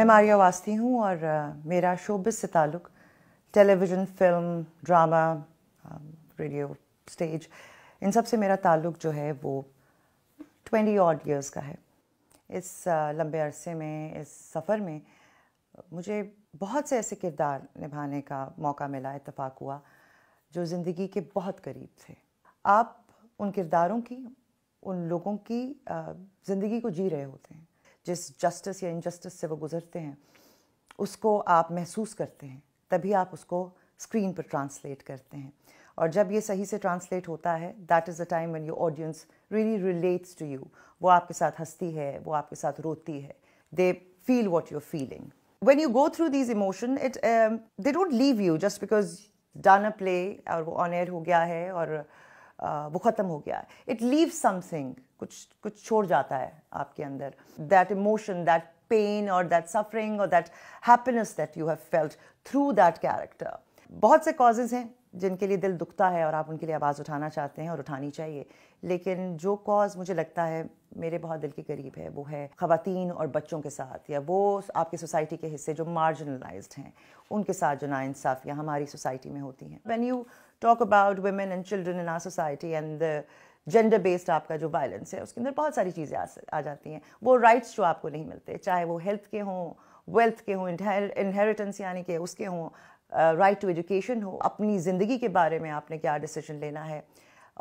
मैं मारिया वास्ती हूँ और मेरा शोबिस से ताल्लुक television film drama radio stage इन सब से मेरा ताल्लुक जो है वो ट्वेंटी ऑड ईयर्स का है इस लंबे अरसे में इस सफ़र में मुझे बहुत से ऐसे किरदार निभाने का मौका मिला इतफाक़ हुआ जो ज़िंदगी के बहुत करीब थे आप उन किरदारों की उन लोगों की ज़िंदगी को जी रहे होते हैं जिस जस्टिस या इनजस्टिस से वो गुजरते हैं उसको आप महसूस करते हैं तभी आप उसको स्क्रीन पर ट्रांसलेट करते हैं और जब ये सही से ट्रांसलेट होता है that is the time when your audience really relates to you वो आपके साथ हंसती है वो आपके साथ रोती है they feel what you're feeling when you go through these emotion it they don't leave you just because done a play और वो ऑन एयर हो गया है और uh, वो ख़त्म हो गया इट लीव समथिंग कुछ कुछ छोड़ जाता है आपके अंदर दैट इमोशन दैट पेन और दैट सफरिंग और that happiness that you have felt through that character बहुत से कॉजेज़ हैं जिनके लिए दिल दुखता है और आप उनके लिए आवाज़ उठाना चाहते हैं और उठानी चाहिए लेकिन जो कॉज मुझे लगता है मेरे बहुत दिल के करीब है वो है ख़वान और बच्चों के साथ या वो आपकी सोसाइटी के हिस्से जो मार्जिनलाइज हैं उनके साथ जो नाइंसाफ़ियाँ हमारी सोसाइटी में होती हैं when you talk about women and children in our society and gender based आपका जो वायलेंस है उसके अंदर बहुत सारी चीज़ें आ, आ जाती हैं वो राइट्स जो आपको नहीं मिलते चाहे वो हेल्थ के हों वेल्थ के हों इनहेरिटेंस यानी कि उसके हों राइट टू एजुकेशन हो अपनी ज़िंदगी के बारे में आपने क्या डिसीजन लेना है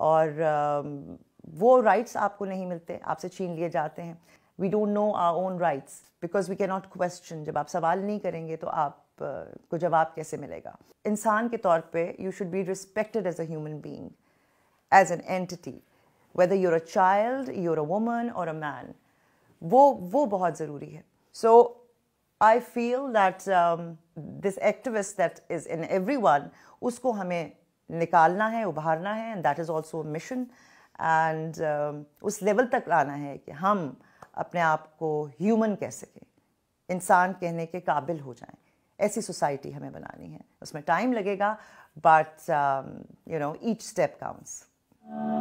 और uh, वो राइट्स आपको नहीं मिलते आपसे छीन लिए जाते हैं we don't know our own rights because we can not question जब आप सवाल नहीं करेंगे तो आप को जवाब कैसे मिलेगा इंसान के तौर पे you should be respected as a human being as an entity whether you're a child you're a woman or a man वो वो बहुत ज़रूरी है so so, I feel that this activist that is in every one उसको हमें निकालना है उभारना है and that is also mission and उस लेवल तक लाना है कि हम अपने आप को ह्यूमन कह सकें इंसान कहने के काबिल हो जाएं ऐसी सोसाइटी हमें बनानी है उसमें टाइम लगेगा but you know each step counts